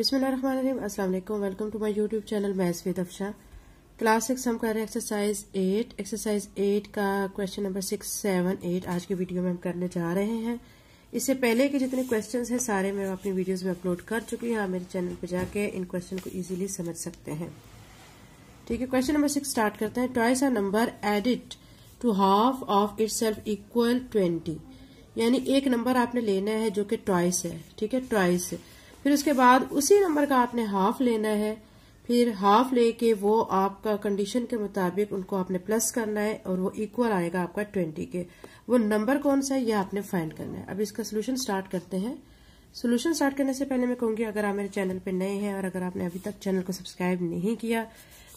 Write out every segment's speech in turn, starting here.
अस्सलाम वालेकुम welcome to my YouTube channel मैं स्वेद अफशा क्लास सिक्स हम कर रहे हैं एक्सरसाइज एट एक्सरसाइज एट का question number six seven eight आज की वीडियो में हम करने जा रहे हैं इससे पहले के जितने क्वेश्चंस हैं सारे मैं अपनी वीडियोस में अपलोड कर चुकी हूँ मेरे चैनल पर जाके इन क्वेश्चन को ईजिली समझ सकते हैं ठीक है क्वेश्चन नंबर सिक्स स्टार्ट करते हैं twice a number added to half of itself equal twenty यानी एक नंबर आपने लेना है जो कि ट्वाइस है ठीक है ट्वाइस है फिर उसके बाद उसी नंबर का आपने हाफ लेना है फिर हाफ लेके वो आपका कंडीशन के मुताबिक उनको आपने प्लस करना है और वो इक्वल आएगा आपका ट्वेंटी के वो नंबर कौन सा है ये आपने फाइंड करना है अब इसका सोल्यूशन स्टार्ट करते हैं सोल्यूशन स्टार्ट करने से पहले मैं कहूंगी अगर आप मेरे चैनल पर नए हैं और अगर आपने अभी तक चैनल को सब्सक्राइब नहीं किया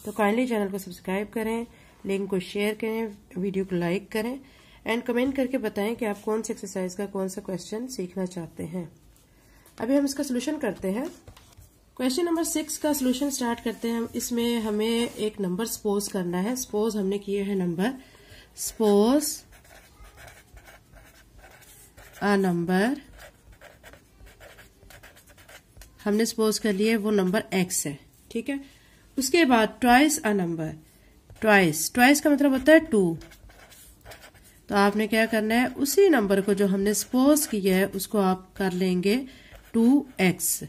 तो काइंडली चैनल को सब्सक्राइब करें लिंक को शेयर करें वीडियो को लाइक करें एंड कमेंट करके बताएं कि आप कौन से एक्सरसाइज का कौन सा क्वेश्चन सीखना चाहते हैं अभी हम इसका सोल्यूशन करते हैं क्वेश्चन नंबर सिक्स का सोल्यूशन स्टार्ट करते हैं इसमें हमें एक नंबर सपोज करना है सपोज हमने किए हैं नंबर सपोज अ नंबर हमने सपोज कर लिए वो नंबर एक्स है ठीक है उसके बाद twice a number twice twice का मतलब होता है टू तो आपने क्या करना है उसी नंबर को जो हमने सपोज किया है उसको आप कर लेंगे टू एक्स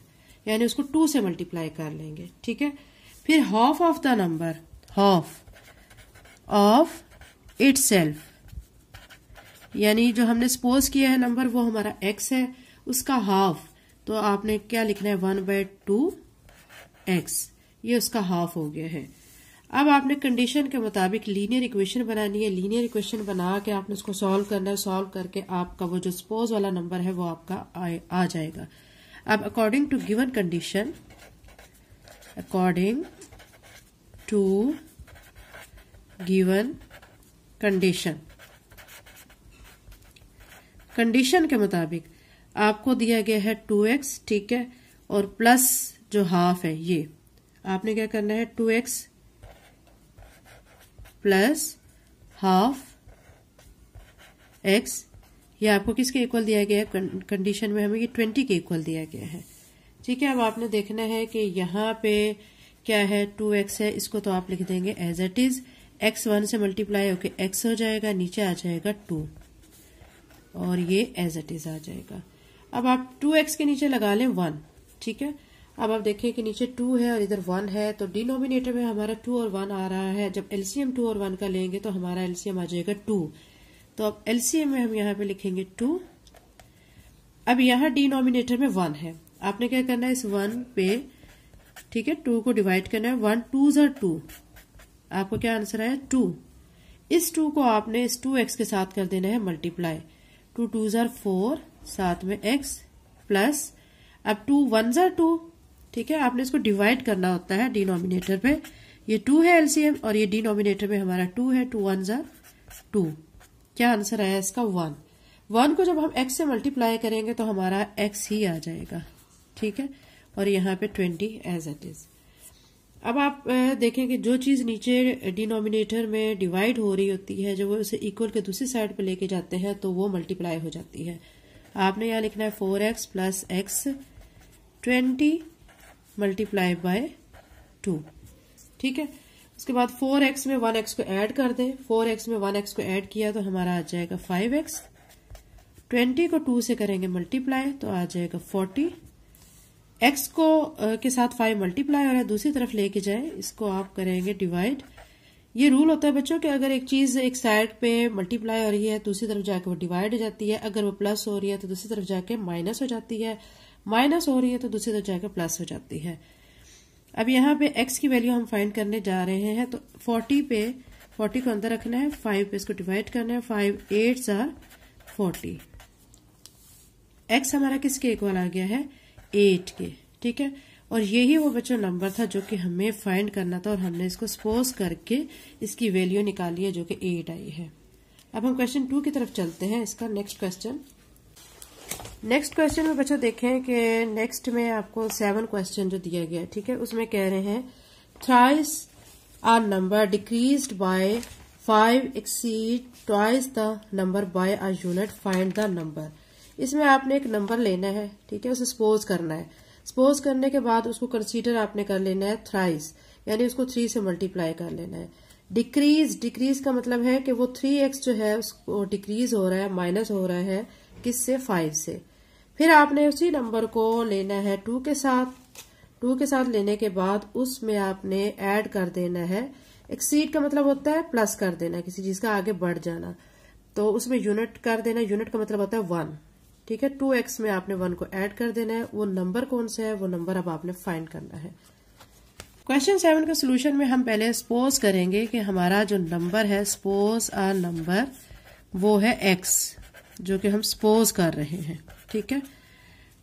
यानी उसको टू से मल्टीप्लाई कर लेंगे ठीक है फिर half of the number half of it यानी जो हमने सपोज किया है नंबर वो हमारा एक्स है उसका हाफ तो आपने क्या लिखना है वन बाय टू एक्स ये उसका हाफ हो गया है अब आपने कंडीशन के मुताबिक लीनियर इक्वेशन बनानी है लीनियर इक्वेशन बना के आपने उसको सॉल्व करना है सॉल्व करके आपका वो जो सपोज वाला नंबर है वो आपका आ, आ जाएगा अब according to given condition according to given condition condition के मुताबिक आपको दिया गया है टू एक्स ठीक है और प्लस जो हाफ है ये आपने क्या करना है two x plus half x ये आपको किसके इक्वल दिया गया है कंडीशन में हमें ये ट्वेंटी के इक्वल दिया गया है ठीक है अब आपने देखना है कि यहाँ पे क्या है टू एक्स है इसको तो आप लिख देंगे as eight is x one से मल्टीप्लाई होके एक्स हो जाएगा नीचे आ जाएगा टू और ये एज एट इज आ जाएगा अब आप टू एक्स के नीचे लगा लें वन ठीक है अब आप देखें कि नीचे टू है और इधर वन है तो डिनोमिनेटर में हमारा टू और वन आ रहा है जब एलसीएम टू और वन का लेंगे तो हमारा एलसीएम आ जाएगा टू तो अब एलसीएम में हम यहां पे लिखेंगे टू अब यहां डिनोमिनेटर में वन है आपने क्या करना है इस वन पे ठीक है टू को डिवाइड करना है वन टू जार टू आपको क्या आंसर आया टू इस टू को आपने इस टू एक्स के साथ कर देना है multiply two two are four साथ में एक्स प्लस अब टू वन जार टू ठीक है आपने इसको डिवाइड करना होता है डिनोमिनेटर पे ये टू है एलसीएम और ये डिनोमिनेटर में हमारा टू है टू वन जार टू क्या आंसर आया इसका वन वन को जब हम एक्स से मल्टीप्लाई करेंगे तो हमारा एक्स ही आ जाएगा ठीक है और यहाँ पे ट्वेंटी एज एट इज अब आप देखें कि जो चीज़ नीचे डिनोमिनेटर में डिवाइड हो रही होती है जब वो उसे इक्वल के दूसरी साइड पे लेके जाते हैं तो वो मल्टीप्लाई हो जाती है आपने यहाँ लिखना है four x plus x twenty multiply by two ठीक है उसके बाद फोर एक्स में वन एक्स को ऐड कर दें फोर एक्स में वन एक्स को ऐड किया तो हमारा आ जाएगा फाइव एक्स ट्वेंटी को टू से करेंगे मल्टीप्लाई तो आ जाएगा फोर्टी एक्स को के साथ फाइव मल्टीप्लाई हो रहा है दूसरी तरफ लेके जाए इसको आप करेंगे डिवाइड ये रूल होता है बच्चों कि अगर एक चीज एक साइड पे मल्टीप्लाई हो रही है दूसरी तरफ जाके वो डिवाइड हो जाती है अगर वो प्लस हो रही है तो दूसरी तरफ जाके माइनस हो जाती है माइनस हो रही है तो दूसरी तरफ जाके प्लस हो जाती है अब यहाँ पे x की वैल्यू हम फाइंड करने जा रहे हैं तो 40 पे 40 को अंदर रखना है 5 पे इसको डिवाइड करना है 5 एट सा फोर्टी x हमारा किसके इक्वल आ गया है 8 के ठीक है और यही वो बच्चों नंबर था जो कि हमें फाइंड करना था और हमने इसको सपोज करके इसकी वैल्यू निकाली है जो कि एट आई है अब हम क्वेश्चन टू की तरफ चलते हैं इसका नेक्स्ट क्वेश्चन नेक्स्ट क्वेश्चन में बच्चों देखें कि नेक्स्ट में आपको सेवन क्वेश्चन जो दिया गया ठीक है उसमें कह रहे हैं thrice a number decrease by five exceed twice the number by a unit find the number इसमें आपने एक नंबर लेना है ठीक है उसे सपोज करना है सपोज करने के बाद उसको कंसीडर आपने कर लेना है थ्राइस यानी उसको थ्री से मल्टीप्लाई कर लेना है डिक्रीज डिक्रीज का मतलब है कि वो थ्री एक्स जो है उसको डिक्रीज हो रहा है माइनस हो रहा है किससे फाइव से फिर आपने उसी नंबर को लेना है टू के साथ टू के साथ लेने के बाद उसमें आपने ऐड कर देना है एक्सीड का मतलब होता है प्लस कर देना किसी चीज का आगे बढ़ जाना तो उसमें यूनिट कर देना यूनिट का मतलब होता है वन ठीक है टू एक्स में आपने वन को ऐड कर देना है वो नंबर कौन सा है वो नंबर अब आपने फाइंड करना है क्वेश्चन सेवन के सोल्यूशन में हम पहले सपोज करेंगे कि हमारा जो नंबर है सपोज आ नंबर वो है एक्स जो कि हम सपोज कर रहे हैं ठीक है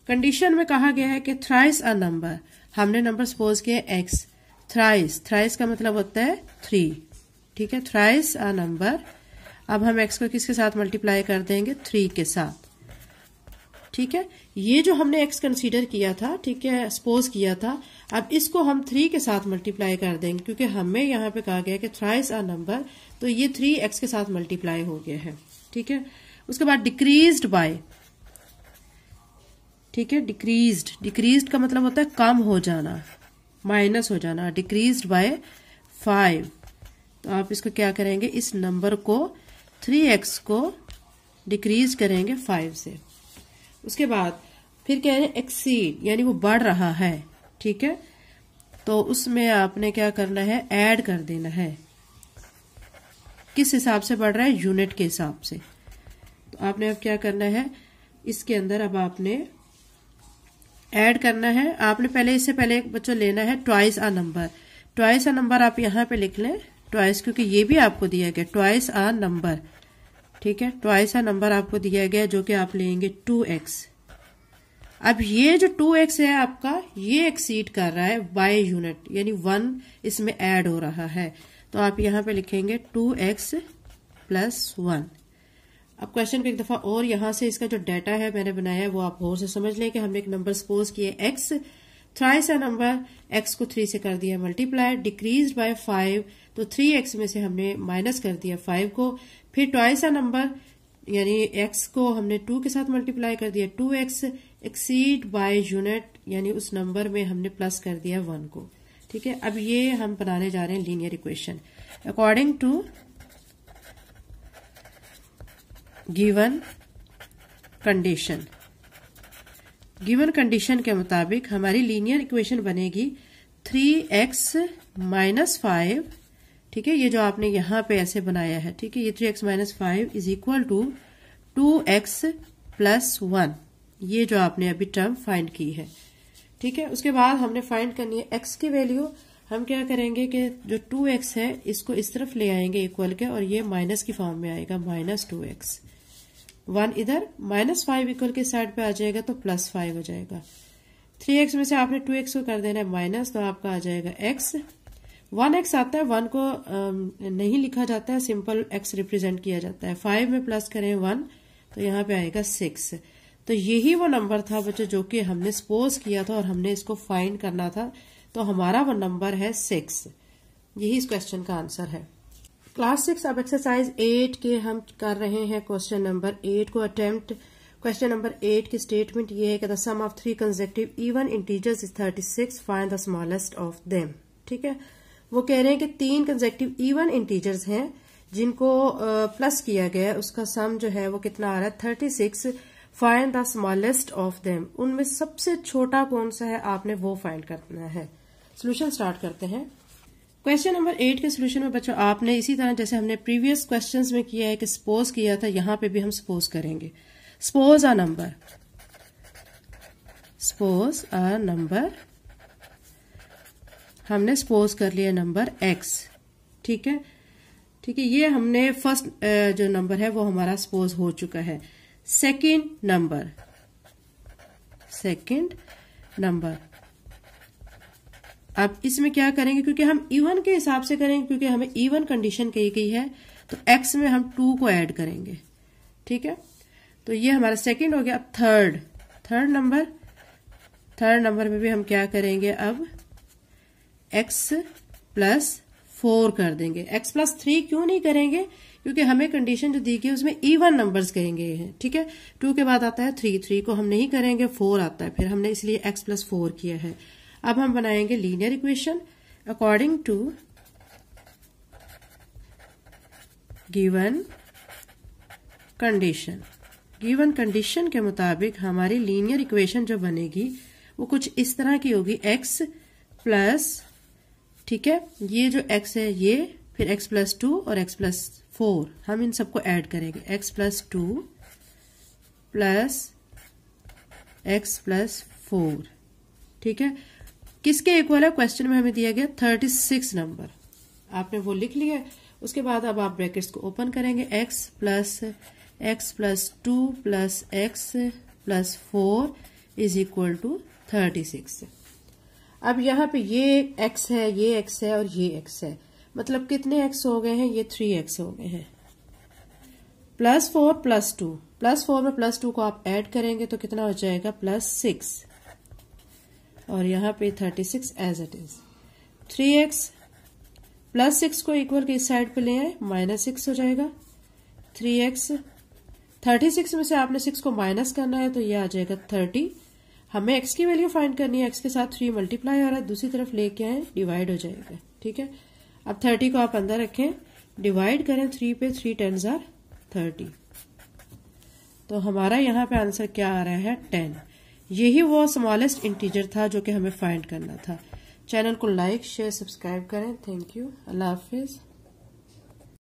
कंडीशन में कहा गया है कि थ्राइस अ नंबर हमने नंबर सपोज किया एक्स थ्राइस थ्राइस का मतलब होता है थ्री ठीक है थ्राइस अ नंबर अब हम एक्स को किसके साथ मल्टीप्लाई कर देंगे थ्री के साथ ठीक है ये जो हमने एक्स कंसीडर किया था ठीक है सपोज किया था अब इसको हम थ्री के साथ मल्टीप्लाई कर देंगे क्योंकि हमें यहां पे कहा गया कि थ्राइस अ नंबर तो ये थ्री एक्स के साथ मल्टीप्लाई हो गया है ठीक है उसके बाद डिक्रीज बाय ठीक है डिक्रीज डिक्रीज का मतलब होता है कम हो जाना माइनस हो जाना डिक्रीज बाय फाइव तो आप इसको क्या करेंगे इस नंबर को थ्री एक्स को डिक्रीज करेंगे फाइव से उसके बाद फिर कह रहे हैं एक्सीड यानी वो बढ़ रहा है ठीक है तो उसमें आपने क्या करना है ऐड कर देना है किस हिसाब से बढ़ रहा है यूनिट के हिसाब से तो आपने अब क्या करना है इसके अंदर अब आपने ऐड करना है आपने पहले इससे पहले बच्चों लेना है twice a number twice a number आप यहाँ पे लिख लें ट्वाइस क्योंकि ये भी आपको दिया गया ट्वाइस आ नंबर ठीक है ट्वाइस आ नंबर आपको दिया गया जो कि आप लेंगे टू एक्स अब ये जो टू एक्स है आपका ये एक्सीड कर रहा है वाई यूनिट यानी वन इसमें एड हो रहा है तो आप यहाँ पे लिखेंगे टू एक्स प्लस वन अब क्वेश्चन को एक दफा और यहां से इसका जो डाटा है मैंने बनाया है वो आप और से समझ लें कि हमने एक नंबर सपोज किए x thrice a number x को थ्री से कर दिया मल्टीप्लाई डिक्रीज बाय फाइव तो थ्री एक्स में से हमने माइनस कर दिया फाइव को फिर ट्वाइस अ नंबर यानी एक्स को हमने टू के साथ मल्टीप्लाई कर दिया two x exceed by unit यानी उस नंबर में हमने प्लस कर दिया वन को ठीक है अब ये हम बनाने जा रहे हैं linear equation according to given condition given condition के मुताबिक हमारी लीनियर इक्वेशन बनेगी थ्री एक्स माइनस फाइव ठीक है ये जो आपने यहां पे ऐसे बनाया है ठीक है ये three x minus five is equal to two x plus one ये जो आपने अभी टर्म फाइंड की है ठीक है उसके बाद हमने फाइंड करनी है एक्स की वैल्यू हम क्या करेंगे कि जो टू एक्स है इसको इस तरफ ले आएंगे इक्वल के और ये माइनस की फॉर्म में आएगा माइनस टू एक्स वन इधर माइनस फाइव इक्वल के साइड पे आ जाएगा तो प्लस फाइव हो जाएगा थ्री एक्स में से आपने टू एक्स को कर देना है माइनस तो आपका आ जाएगा एक्स वन एक्स आता है वन को नहीं लिखा जाता है सिंपल एक्स रिप्रेजेंट किया जाता है फाइव में प्लस करें वन तो यहाँ पे आएगा सिक्स तो यही वो नंबर था बच्चों जो कि हमने सपोज किया था और हमने इसको फाइंड करना था तो हमारा वो नंबर है सिक्स यही इस क्वेश्चन का आंसर है क्लास सिक्स अब एक्सरसाइज एट के हम कर रहे हैं क्वेश्चन नंबर एट को अटेम्प्ट क्वेश्चन नंबर एट की स्टेटमेंट ये है कि the sum of three consecutive even integers is thirty six find the smallest of them ठीक है वो कह रहे हैं कि तीन कंजेक्टिव इवन इंटीजर्स हैं जिनको प्लस किया गया है उसका सम जो है वो कितना आ रहा है thirty six find the smallest of them उनमें सबसे छोटा कौन सा है आपने वो फाइंड करना है सोल्यूशन स्टार्ट करते हैं क्वेश्चन नंबर एट के सोल्यूशन में बच्चों आपने इसी तरह जैसे हमने प्रीवियस क्वेश्चंस में किया है कि सपोज किया था यहां पे भी हम सपोज करेंगे suppose a number suppose a number हमने सपोज कर लिया नंबर एक्स ठीक है ठीक है ये हमने फर्स्ट जो नंबर है वो हमारा सपोज हो चुका है सेकेंड नंबर सेकेंड नंबर अब इसमें क्या करेंगे क्योंकि हम इवन e के हिसाब से करेंगे क्योंकि हमें इवन e कंडीशन कही गई है तो एक्स में हम टू को ऐड करेंगे ठीक है तो ये हमारा सेकंड हो गया अब third third number third number में भी हम क्या करेंगे अब एक्स प्लस फोर कर देंगे एक्स प्लस थ्री क्यों नहीं करेंगे क्योंकि हमें कंडीशन जो दी गई उसमें इवन e नंबर्स कहेंगे हैं ठीक है टू के बाद आता है थ्री थ्री को हम नहीं करेंगे फोर आता है फिर हमने इसलिए एक्स प्लस फोर किया है अब हम बनाएंगे linear equation according to given condition given condition के मुताबिक हमारी लीनियर इक्वेशन जो बनेगी वो कुछ इस तरह की होगी एक्स प्लस ठीक है ये जो एक्स है ये फिर एक्स प्लस टू और एक्स प्लस फोर हम इन सबको ऐड करेंगे x plus two plus x plus four ठीक है किसके इक्वल है क्वेश्चन में हमें दिया गया थर्टी सिक्स नंबर आपने वो लिख लिया उसके बाद अब आप ब्रैकेट्स को ओपन करेंगे x plus x plus two plus x plus four is equal to thirty six अब यहाँ पे ये एक्स है ये एक्स है और ये एक्स है मतलब कितने एक्स हो गए हैं ये थ्री एक्स हो गए हैं plus four plus two plus four में प्लस टू को आप ऐड करेंगे तो कितना हो जाएगा प्लस सिक्स और यहाँ पे thirty six as it is three x plus six को इक्वल के इस साइड पे ले आए माइनस सिक्स हो जाएगा थ्री एक्स थर्टी सिक्स में से आपने सिक्स को माइनस करना है तो ये आ जाएगा थर्टी हमें एक्स की वैल्यू फाइंड करनी है एक्स के साथ थ्री मल्टीप्लाई हो रहा है दूसरी तरफ लेके आए डिवाइड हो जाएगा ठीक है अब थर्टी को आप अंदर रखें डिवाइड करें थ्री पे थ्री टेन जार थर्टी तो हमारा यहाँ पे आंसर क्या आ रहा है टेन यही वो स्मॉलेस्ट इंटीजर था जो कि हमें फाइंड करना था चैनल को लाइक शेयर सब्सक्राइब करें थैंक यू अल्लाह हाफिज़